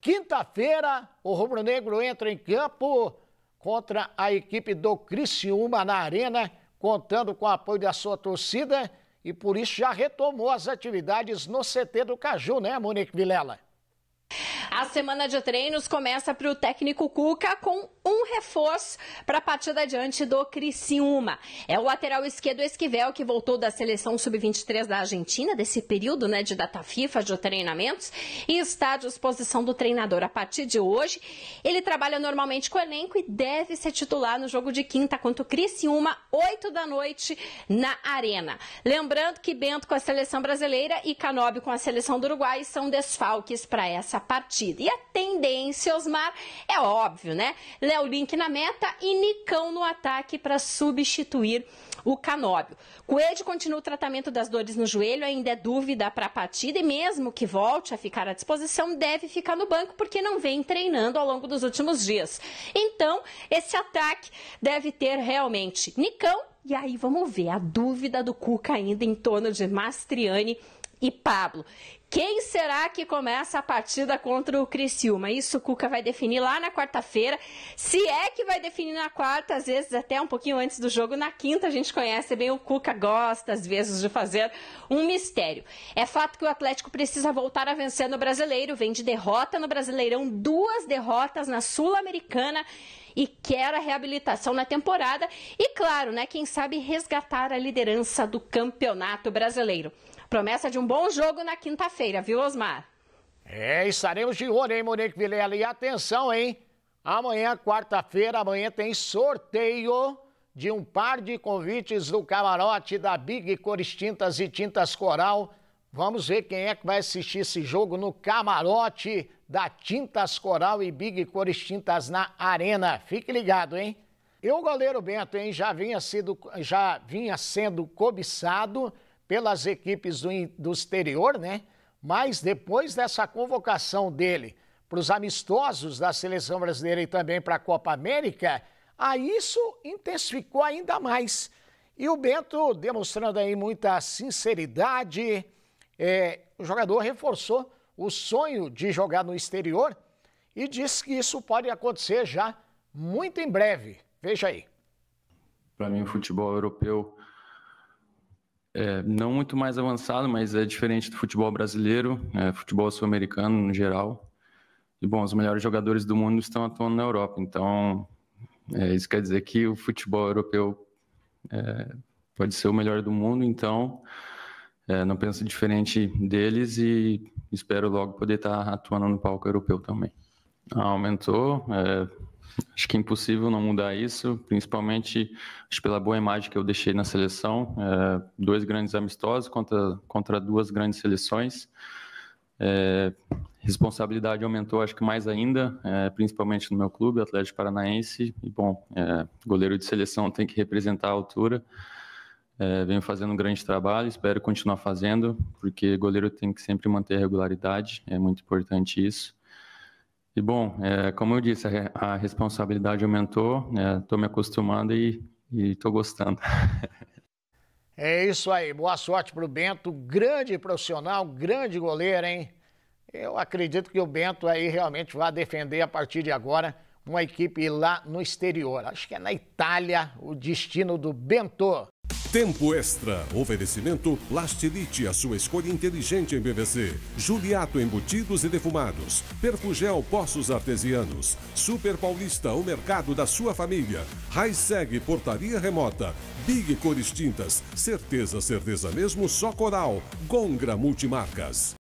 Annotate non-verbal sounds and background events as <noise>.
Quinta-feira, o Rubro Negro entra em campo contra a equipe do Criciúma na Arena, contando com o apoio da sua torcida e por isso já retomou as atividades no CT do Caju, né, Monique Vilela? A semana de treinos começa para o técnico Cuca com um reforço para a partida diante do Criciúma. É o lateral esquerdo Esquivel que voltou da seleção sub-23 da Argentina, desse período né, de data FIFA de treinamentos, e está à disposição do treinador a partir de hoje. Ele trabalha normalmente com o elenco e deve ser titular no jogo de quinta contra o Criciúma, 8 da noite, na Arena. Lembrando que Bento com a seleção brasileira e Canobi com a seleção do Uruguai são desfalques para essa partida. E a tendência, Osmar, é óbvio, né? Léo Link na meta e Nicão no ataque para substituir o Canóbio. Coelho continua o tratamento das dores no joelho, ainda é dúvida para a partida e mesmo que volte a ficar à disposição, deve ficar no banco porque não vem treinando ao longo dos últimos dias. Então, esse ataque deve ter realmente Nicão e aí vamos ver a dúvida do Cuca ainda em torno de Mastriani e Pablo. Quem será que começa a partida contra o Criciúma? Isso o Cuca vai definir lá na quarta-feira. Se é que vai definir na quarta, às vezes até um pouquinho antes do jogo. Na quinta a gente conhece bem o Cuca, gosta às vezes de fazer um mistério. É fato que o Atlético precisa voltar a vencer no Brasileiro. Vem de derrota no Brasileirão, duas derrotas na Sul-Americana e quer a reabilitação na temporada e, claro, né, quem sabe resgatar a liderança do Campeonato Brasileiro. Promessa de um bom jogo na quinta-feira quinta-feira, viu, Osmar? É, estaremos de olho, hein, Monique Vilela? E atenção, hein? Amanhã, quarta-feira, amanhã tem sorteio de um par de convites do camarote da Big Cores Tintas e Tintas Coral. Vamos ver quem é que vai assistir esse jogo no camarote da Tintas Coral e Big Cores Tintas na Arena. Fique ligado, hein? E o goleiro Bento, hein, já vinha, sido, já vinha sendo cobiçado pelas equipes do, do exterior, né? Mas depois dessa convocação dele para os amistosos da seleção brasileira e também para a Copa América, a isso intensificou ainda mais. E o Bento, demonstrando aí muita sinceridade, é, o jogador reforçou o sonho de jogar no exterior e disse que isso pode acontecer já muito em breve. Veja aí. Para mim, o futebol europeu é, não muito mais avançado, mas é diferente do futebol brasileiro, é, futebol sul-americano no geral. E, bom, os melhores jogadores do mundo estão atuando na Europa, então é, isso quer dizer que o futebol europeu é, pode ser o melhor do mundo, então é, não penso diferente deles e espero logo poder estar atuando no palco europeu também. Ah, aumentou, é, Acho que é impossível não mudar isso, principalmente pela boa imagem que eu deixei na seleção. É, dois grandes amistosos contra, contra duas grandes seleções. É, responsabilidade aumentou, acho que mais ainda, é, principalmente no meu clube, Atlético Paranaense. E, bom, goleiro de seleção tem que representar a altura. venho fazendo um grande trabalho, espero continuar fazendo, porque goleiro tem que sempre manter a regularidade, é muito importante isso. E bom, é, como eu disse, a, a responsabilidade aumentou, estou é, me acostumando e estou gostando. <laughs> É isso aí, boa sorte para o Bento, grande profissional, grande goleiro, hein? Eu acredito que o Bento aí realmente vai defender a partir de agora uma equipe lá no exterior. Acho que é na Itália o destino do Bento. Tempo Extra. Oferecimento Lastilite, a sua escolha inteligente em PVC. Juliato Embutidos e Defumados. Perfugel Poços Artesianos. Super Paulista, o mercado da sua família. Raiseg Portaria Remota. Big Cores Tintas. Certeza, certeza mesmo, só Coral. Gongra Multimarcas.